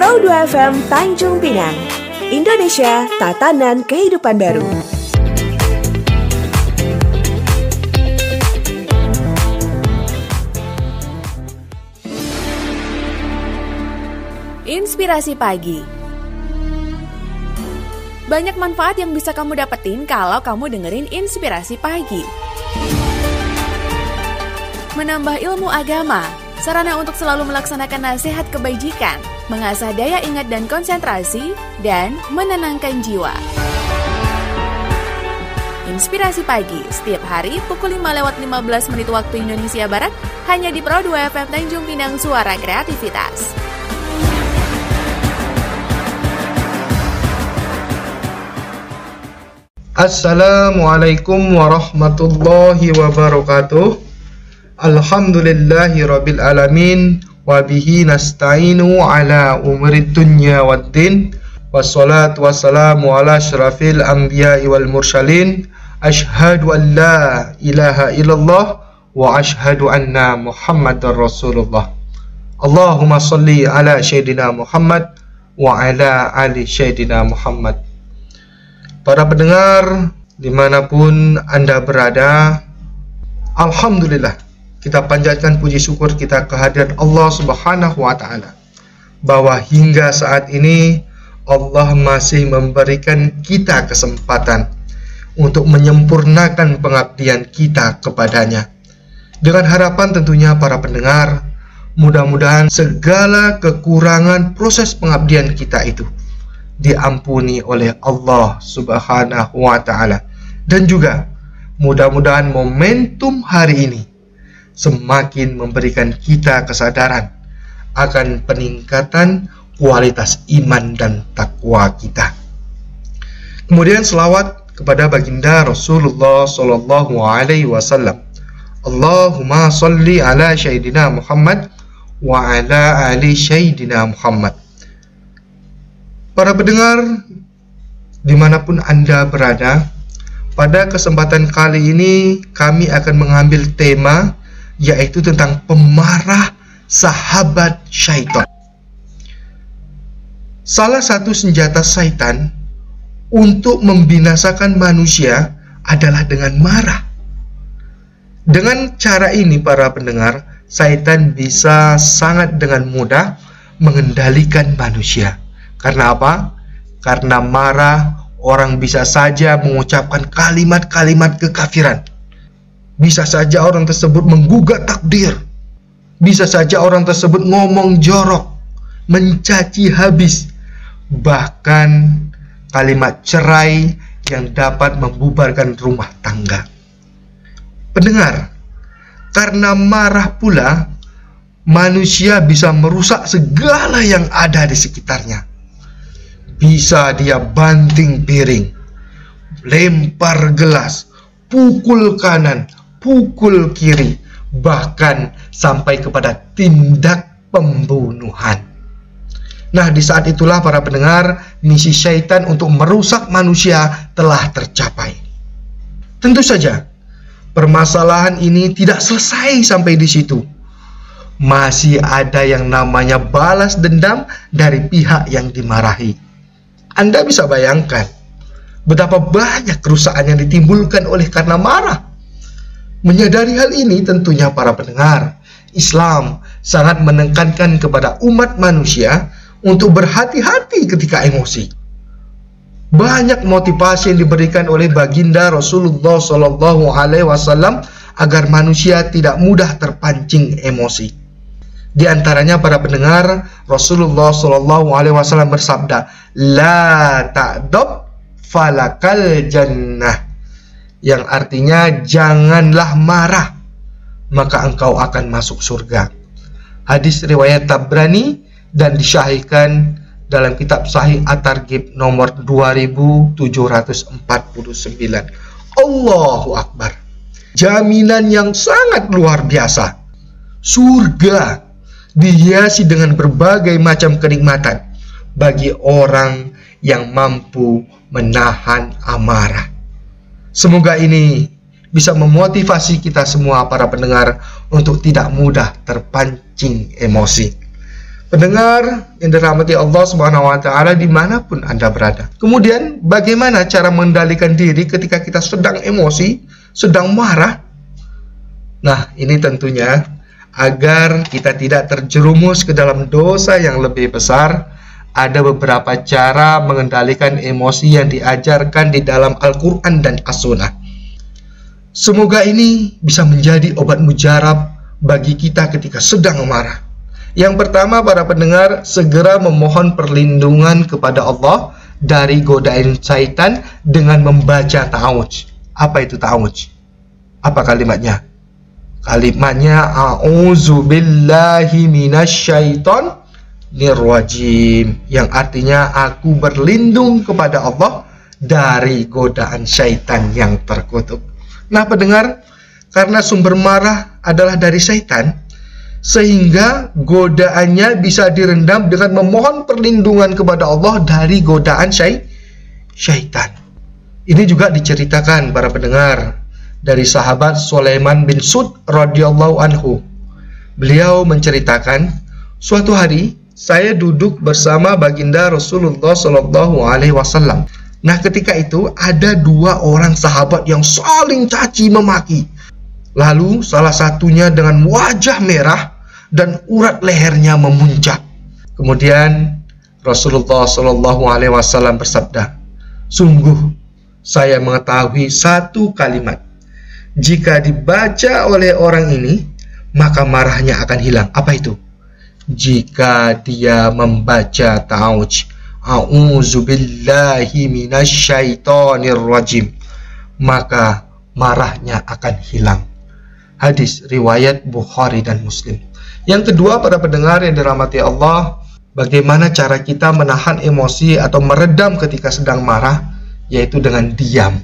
Pro 2 FM Tanjung Pinang. Indonesia, tatanan kehidupan baru. Inspirasi pagi. Banyak manfaat yang bisa kamu dapetin kalau kamu dengerin inspirasi pagi. Menambah ilmu agama, sarana untuk selalu melaksanakan nasihat kebajikan, mengasah daya ingat dan konsentrasi, dan menenangkan jiwa. Inspirasi pagi setiap hari pukul 5 lewat 15 menit waktu Indonesia Barat hanya di Pro 2 FM Tanjung Pinang Suara Kreativitas. Assalamualaikum warahmatullahi wabarakatuh. Alhamdulillahi rabbil alamin wabihi nastainu ala umrid dunya waddin wassalatu wassalamu ala syarafil anbiya wal mursalin ashadu an la ilaha illallah wa ashadu anna muhammadar rasulullah Allahumma salli ala syaidina muhammad wa ala ali syaidina muhammad para pendengar dimanapun anda berada Alhamdulillah kita panjatkan puji syukur kita kehadiran Allah Subhanahu wa taala bahwa hingga saat ini Allah masih memberikan kita kesempatan untuk menyempurnakan pengabdian kita kepadanya. Dengan harapan tentunya para pendengar, mudah-mudahan segala kekurangan proses pengabdian kita itu diampuni oleh Allah Subhanahu wa taala. Dan juga mudah-mudahan momentum hari ini semakin memberikan kita kesadaran akan peningkatan kualitas iman dan takwa kita. Kemudian selawat kepada baginda Rasulullah Shallallahu Alaihi Wasallam. Allahumma salli ala Sayyidina Muhammad wa ala ali Sayyidina Muhammad. Para pendengar dimanapun Anda berada, pada kesempatan kali ini kami akan mengambil tema yaitu tentang pemarah sahabat syaitan. Salah satu senjata syaitan untuk membinasakan manusia adalah dengan marah. Dengan cara ini para pendengar, syaitan bisa sangat dengan mudah mengendalikan manusia. Karena apa? Karena marah, orang bisa saja mengucapkan kalimat-kalimat kekafiran. Bisa saja orang tersebut menggugat takdir. Bisa saja orang tersebut ngomong jorok, mencaci habis. Bahkan kalimat cerai yang dapat membubarkan rumah tangga. Pendengar, karena marah pula manusia bisa merusak segala yang ada di sekitarnya. Bisa dia banting piring, lempar gelas, pukul kanan, pukul kiri, bahkan sampai kepada tindak pembunuhan. Nah, di saat itulah para pendengar, misi syaitan untuk merusak manusia telah tercapai. Tentu saja, permasalahan ini tidak selesai sampai di situ. Masih ada yang namanya balas dendam dari pihak yang dimarahi. Anda bisa bayangkan betapa banyak kerusakan yang ditimbulkan oleh karena marah Menyadari hal ini tentunya para pendengar, Islam sangat menekankan kepada umat manusia untuk berhati-hati ketika emosi. Banyak motivasi yang diberikan oleh baginda Rasulullah Shallallahu Alaihi Wasallam agar manusia tidak mudah terpancing emosi. Di antaranya para pendengar Rasulullah Shallallahu Alaihi Wasallam bersabda, "La ta'dab falakal jannah." yang artinya janganlah marah maka engkau akan masuk surga. Hadis riwayat Tabrani dan disyahikan dalam kitab Sahih At-Targhib nomor 2749. Allahu Akbar. Jaminan yang sangat luar biasa. Surga dihiasi dengan berbagai macam kenikmatan bagi orang yang mampu menahan amarah. Semoga ini bisa memotivasi kita semua para pendengar untuk tidak mudah terpancing emosi. Pendengar yang dirahmati Allah Subhanahu wa taala dimanapun Anda berada. Kemudian bagaimana cara mengendalikan diri ketika kita sedang emosi, sedang marah? Nah, ini tentunya agar kita tidak terjerumus ke dalam dosa yang lebih besar ada beberapa cara mengendalikan emosi yang diajarkan di dalam Al-Quran dan As-Sunnah. Semoga ini bisa menjadi obat mujarab bagi kita ketika sedang marah. Yang pertama, para pendengar segera memohon perlindungan kepada Allah dari godaan syaitan dengan membaca ta'awudz. Apa itu ta'awudz? Apa kalimatnya? Kalimatnya a'udzubillahi Nirwajim yang artinya aku berlindung kepada Allah dari godaan syaitan yang terkutuk. Nah, pendengar, karena sumber marah adalah dari syaitan, sehingga godaannya bisa direndam dengan memohon perlindungan kepada Allah dari godaan syai syaitan. Ini juga diceritakan para pendengar dari sahabat Sulaiman bin Sud radhiyallahu anhu. Beliau menceritakan suatu hari saya duduk bersama baginda Rasulullah Shallallahu Alaihi Wasallam. Nah ketika itu ada dua orang sahabat yang saling caci memaki. Lalu salah satunya dengan wajah merah dan urat lehernya memuncak. Kemudian Rasulullah Shallallahu Alaihi Wasallam bersabda, sungguh saya mengetahui satu kalimat. Jika dibaca oleh orang ini, maka marahnya akan hilang. Apa itu? jika dia membaca ta'awuj. A'udzubillahi minasyaitonirrajim. Maka marahnya akan hilang. Hadis riwayat Bukhari dan Muslim. Yang kedua para pendengar yang dirahmati Allah, bagaimana cara kita menahan emosi atau meredam ketika sedang marah yaitu dengan diam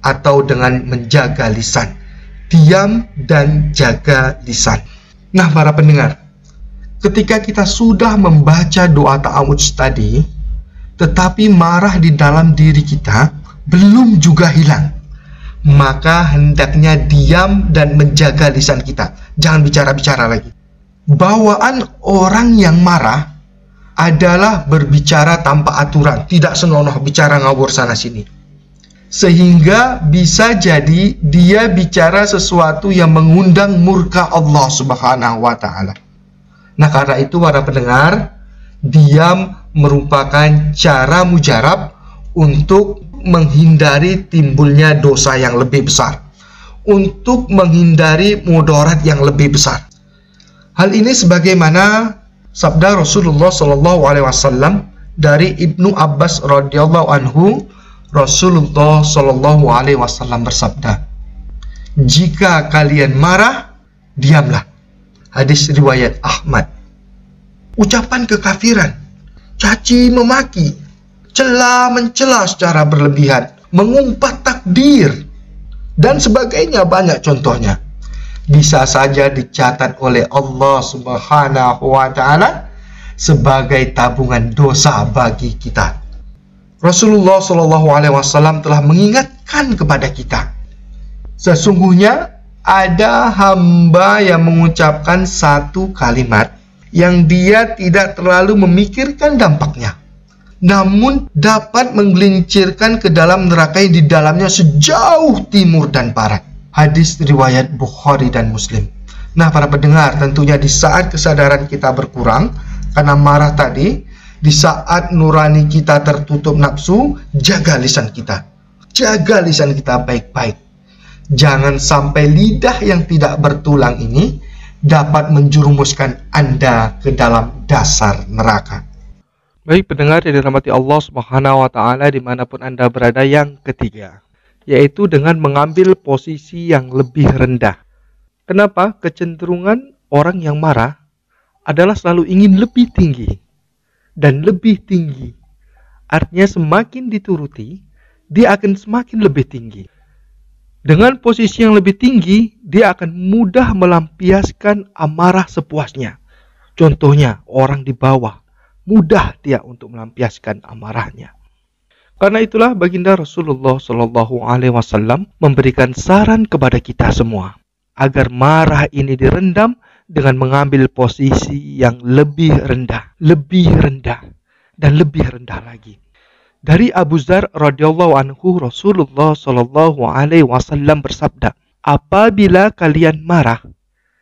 atau dengan menjaga lisan. Diam dan jaga lisan. Nah, para pendengar, ketika kita sudah membaca doa ta'awudz tadi, tetapi marah di dalam diri kita belum juga hilang, maka hendaknya diam dan menjaga lisan kita. Jangan bicara-bicara lagi. Bawaan orang yang marah adalah berbicara tanpa aturan, tidak senonoh bicara ngawur sana-sini. Sehingga bisa jadi dia bicara sesuatu yang mengundang murka Allah Subhanahu wa taala. Nah, karena itu para pendengar, diam merupakan cara mujarab untuk menghindari timbulnya dosa yang lebih besar, untuk menghindari mudarat yang lebih besar. Hal ini sebagaimana sabda Rasulullah Shallallahu Alaihi Wasallam dari Ibnu Abbas radhiyallahu anhu, Rasulullah Shallallahu Alaihi Wasallam bersabda, "Jika kalian marah, diamlah." Hadis riwayat Ahmad. Ucapan kekafiran, caci memaki, celah mencela secara berlebihan, mengumpat takdir, dan sebagainya banyak contohnya. Bisa saja dicatat oleh Allah Subhanahu wa taala sebagai tabungan dosa bagi kita. Rasulullah Shallallahu alaihi wasallam telah mengingatkan kepada kita. Sesungguhnya ada hamba yang mengucapkan satu kalimat yang dia tidak terlalu memikirkan dampaknya namun dapat menggelincirkan ke dalam neraka yang di dalamnya sejauh timur dan barat. Hadis riwayat Bukhari dan Muslim. Nah, para pendengar, tentunya di saat kesadaran kita berkurang karena marah tadi, di saat nurani kita tertutup nafsu, jaga lisan kita. Jaga lisan kita baik-baik. Jangan sampai lidah yang tidak bertulang ini dapat menjerumuskan Anda ke dalam dasar neraka. Baik pendengar yang dirahmati Allah Subhanahu wa taala dimanapun Anda berada yang ketiga, yaitu dengan mengambil posisi yang lebih rendah. Kenapa? Kecenderungan orang yang marah adalah selalu ingin lebih tinggi dan lebih tinggi. Artinya semakin dituruti, dia akan semakin lebih tinggi. Dengan posisi yang lebih tinggi, dia akan mudah melampiaskan amarah sepuasnya. Contohnya, orang di bawah mudah dia untuk melampiaskan amarahnya. Karena itulah baginda Rasulullah Shallallahu Alaihi Wasallam memberikan saran kepada kita semua agar marah ini direndam dengan mengambil posisi yang lebih rendah, lebih rendah, dan lebih rendah lagi. Dari Abu Zar radhiyallahu anhu Rasulullah shallallahu alaihi wasallam bersabda, "Apabila kalian marah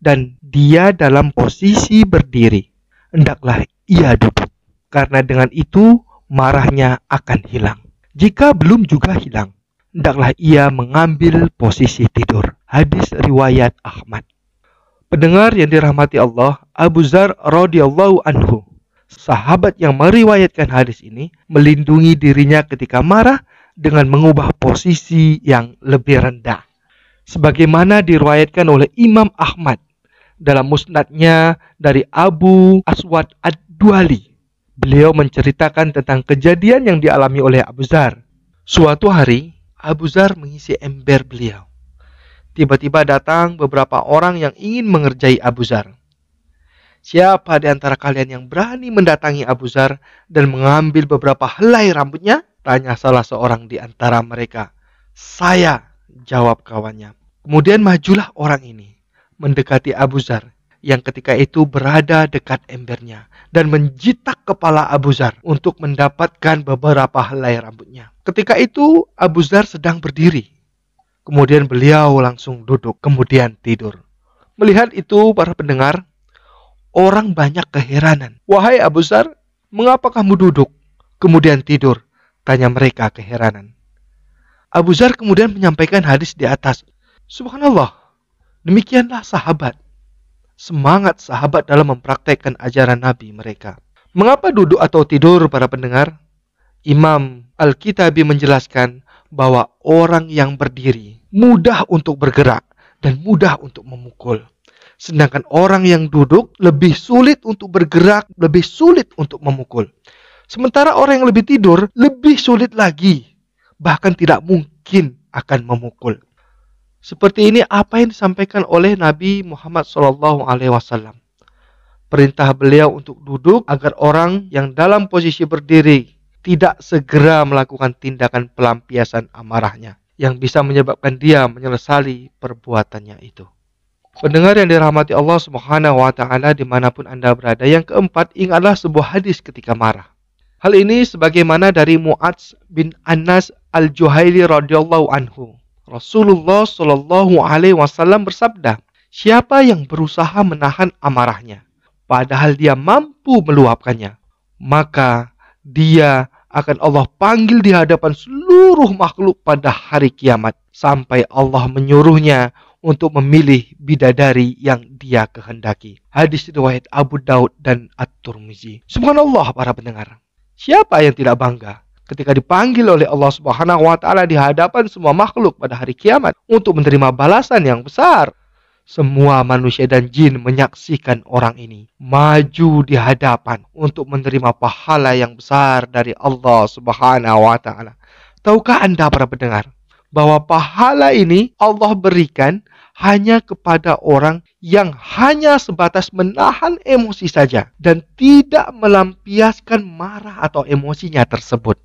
dan dia dalam posisi berdiri, hendaklah ia duduk, karena dengan itu marahnya akan hilang. Jika belum juga hilang, hendaklah ia mengambil posisi tidur." Hadis riwayat Ahmad. Pendengar yang dirahmati Allah, Abu Zar radhiyallahu anhu Sahabat yang meriwayatkan hadis ini melindungi dirinya ketika marah dengan mengubah posisi yang lebih rendah. Sebagaimana diriwayatkan oleh Imam Ahmad dalam musnadnya dari Abu Aswad Ad-Duali. Beliau menceritakan tentang kejadian yang dialami oleh Abu Zar. Suatu hari, Abu Zar mengisi ember beliau. Tiba-tiba datang beberapa orang yang ingin mengerjai Abu Zar. Siapa di antara kalian yang berani mendatangi Abu Zar dan mengambil beberapa helai rambutnya? Tanya salah seorang di antara mereka. Saya, jawab kawannya. Kemudian majulah orang ini, mendekati Abu Zar yang ketika itu berada dekat embernya dan menjitak kepala Abu Zar untuk mendapatkan beberapa helai rambutnya. Ketika itu Abu Zar sedang berdiri. Kemudian beliau langsung duduk, kemudian tidur. Melihat itu para pendengar, Orang banyak keheranan. Wahai Abu Zar, mengapa kamu duduk? Kemudian tidur. Tanya mereka keheranan. Abu Zar kemudian menyampaikan hadis di atas. Subhanallah, demikianlah sahabat. Semangat sahabat dalam mempraktekkan ajaran Nabi mereka. Mengapa duduk atau tidur para pendengar? Imam Al-Kitabi menjelaskan bahwa orang yang berdiri mudah untuk bergerak dan mudah untuk memukul. Sedangkan orang yang duduk lebih sulit untuk bergerak, lebih sulit untuk memukul. Sementara orang yang lebih tidur lebih sulit lagi, bahkan tidak mungkin akan memukul. Seperti ini apa yang disampaikan oleh Nabi Muhammad SAW. Perintah beliau untuk duduk agar orang yang dalam posisi berdiri tidak segera melakukan tindakan pelampiasan amarahnya yang bisa menyebabkan dia menyelesali perbuatannya itu. Pendengar yang dirahmati Allah Subhanahu wa taala dimanapun Anda berada, yang keempat ingatlah sebuah hadis ketika marah. Hal ini sebagaimana dari Mu'adz bin Anas Al-Juhaili radhiyallahu anhu. Rasulullah shallallahu alaihi wasallam bersabda, "Siapa yang berusaha menahan amarahnya padahal dia mampu meluapkannya, maka dia akan Allah panggil di hadapan seluruh makhluk pada hari kiamat sampai Allah menyuruhnya untuk memilih bidadari yang dia kehendaki. Hadis riwayat Abu Daud dan At-Tirmizi. Subhanallah para pendengar. Siapa yang tidak bangga ketika dipanggil oleh Allah Subhanahu wa taala di hadapan semua makhluk pada hari kiamat untuk menerima balasan yang besar? Semua manusia dan jin menyaksikan orang ini maju di hadapan untuk menerima pahala yang besar dari Allah Subhanahu wa taala. Tahukah Anda para pendengar, bahwa pahala ini Allah berikan hanya kepada orang yang hanya sebatas menahan emosi saja dan tidak melampiaskan marah atau emosinya tersebut.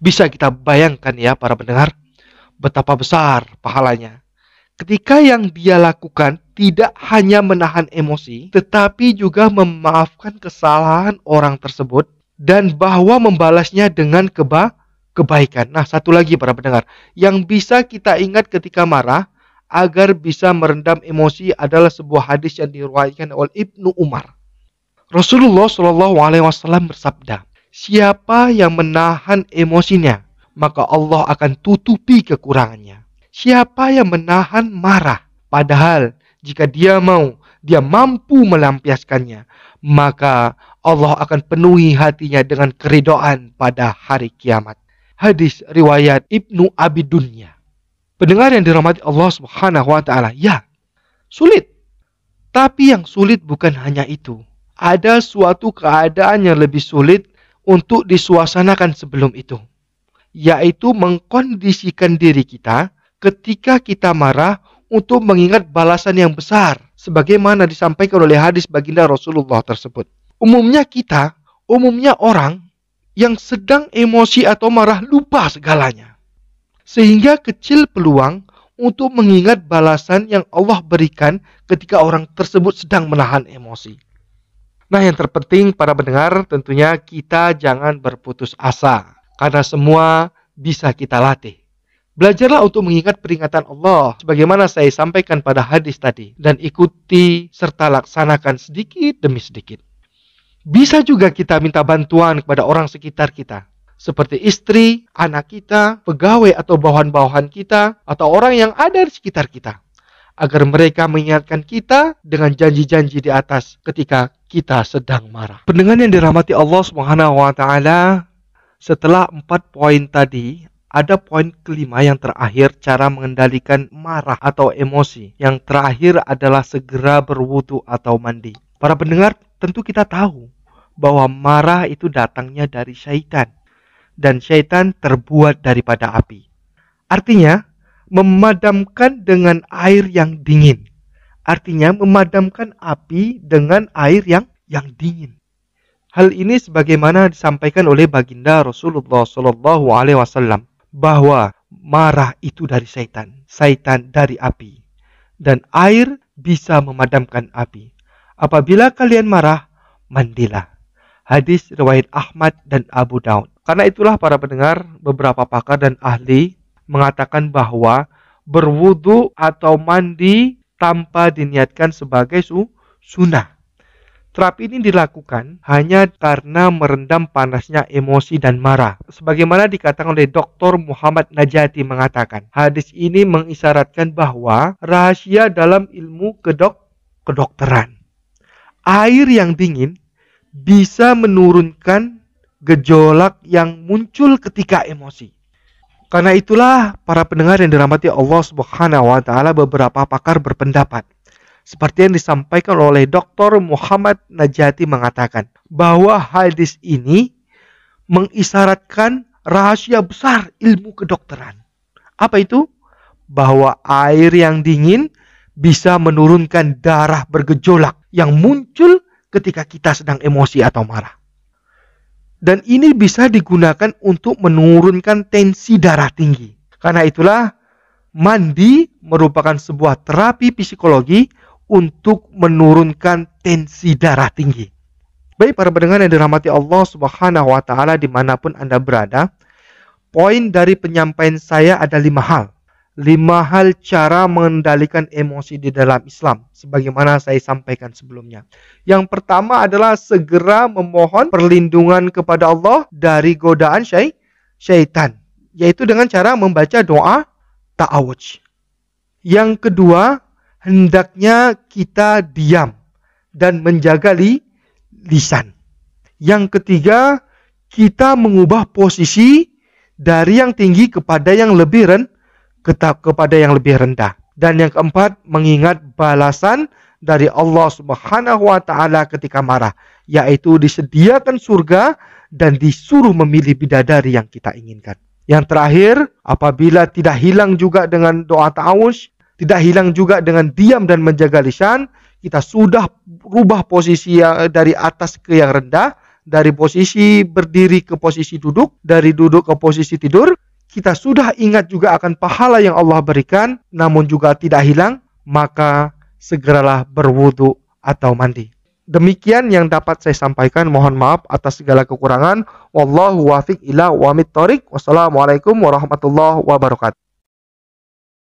Bisa kita bayangkan ya para pendengar betapa besar pahalanya. Ketika yang dia lakukan tidak hanya menahan emosi, tetapi juga memaafkan kesalahan orang tersebut dan bahwa membalasnya dengan keba kebaikan. Nah, satu lagi para pendengar, yang bisa kita ingat ketika marah agar bisa merendam emosi adalah sebuah hadis yang diriwayatkan oleh Ibnu Umar. Rasulullah Shallallahu Alaihi Wasallam bersabda, "Siapa yang menahan emosinya, maka Allah akan tutupi kekurangannya. Siapa yang menahan marah, padahal jika dia mau, dia mampu melampiaskannya, maka Allah akan penuhi hatinya dengan keridoan pada hari kiamat hadis riwayat Ibnu Abi Dunya. Pendengar yang dirahmati Allah Subhanahu wa taala, ya, sulit. Tapi yang sulit bukan hanya itu. Ada suatu keadaan yang lebih sulit untuk disuasanakan sebelum itu, yaitu mengkondisikan diri kita ketika kita marah untuk mengingat balasan yang besar sebagaimana disampaikan oleh hadis baginda Rasulullah tersebut. Umumnya kita, umumnya orang yang sedang emosi atau marah lupa segalanya. Sehingga kecil peluang untuk mengingat balasan yang Allah berikan ketika orang tersebut sedang menahan emosi. Nah, yang terpenting para pendengar, tentunya kita jangan berputus asa karena semua bisa kita latih. Belajarlah untuk mengingat peringatan Allah sebagaimana saya sampaikan pada hadis tadi dan ikuti serta laksanakan sedikit demi sedikit. Bisa juga kita minta bantuan kepada orang sekitar kita. Seperti istri, anak kita, pegawai atau bawahan-bawahan kita, atau orang yang ada di sekitar kita. Agar mereka mengingatkan kita dengan janji-janji di atas ketika kita sedang marah. Pendengar yang dirahmati Allah Subhanahu wa taala, setelah empat poin tadi, ada poin kelima yang terakhir cara mengendalikan marah atau emosi. Yang terakhir adalah segera berwudu atau mandi. Para pendengar, Tentu kita tahu bahwa marah itu datangnya dari syaitan dan syaitan terbuat daripada api. Artinya, memadamkan dengan air yang dingin. Artinya memadamkan api dengan air yang yang dingin. Hal ini sebagaimana disampaikan oleh baginda Rasulullah Shallallahu Alaihi Wasallam bahwa marah itu dari syaitan syaitan dari api, dan air bisa memadamkan api. Apabila kalian marah, mandilah. Hadis riwayat Ahmad dan Abu Daud. Karena itulah para pendengar, beberapa pakar dan ahli mengatakan bahwa berwudu atau mandi tanpa diniatkan sebagai su sunnah. Terapi ini dilakukan hanya karena merendam panasnya emosi dan marah. Sebagaimana dikatakan oleh Dr. Muhammad Najati mengatakan, hadis ini mengisyaratkan bahwa rahasia dalam ilmu kedok kedokteran air yang dingin bisa menurunkan gejolak yang muncul ketika emosi. Karena itulah para pendengar yang dirahmati Allah Subhanahu wa taala beberapa pakar berpendapat seperti yang disampaikan oleh Dr. Muhammad Najati mengatakan bahwa hadis ini mengisyaratkan rahasia besar ilmu kedokteran. Apa itu? Bahwa air yang dingin bisa menurunkan darah bergejolak yang muncul ketika kita sedang emosi atau marah. Dan ini bisa digunakan untuk menurunkan tensi darah tinggi. Karena itulah mandi merupakan sebuah terapi psikologi untuk menurunkan tensi darah tinggi. Baik para pendengar yang dirahmati Allah Subhanahu wa taala dimanapun Anda berada, poin dari penyampaian saya ada lima hal lima hal cara mengendalikan emosi di dalam Islam sebagaimana saya sampaikan sebelumnya. Yang pertama adalah segera memohon perlindungan kepada Allah dari godaan syai syaitan yaitu dengan cara membaca doa ta'awuj. Yang kedua, hendaknya kita diam dan menjaga li, lisan. Yang ketiga, kita mengubah posisi dari yang tinggi kepada yang lebih rendah kepada yang lebih rendah. Dan yang keempat, mengingat balasan dari Allah Subhanahu wa taala ketika marah, yaitu disediakan surga dan disuruh memilih bidadari yang kita inginkan. Yang terakhir, apabila tidak hilang juga dengan doa ta'awuz, tidak hilang juga dengan diam dan menjaga lisan, kita sudah rubah posisi ya, dari atas ke yang rendah, dari posisi berdiri ke posisi duduk, dari duduk ke posisi tidur, kita sudah ingat juga akan pahala yang Allah berikan, namun juga tidak hilang, maka segeralah berwudu atau mandi. Demikian yang dapat saya sampaikan. Mohon maaf atas segala kekurangan. Wallahu wafiq ila wamit tariq. Wassalamualaikum warahmatullahi wabarakatuh.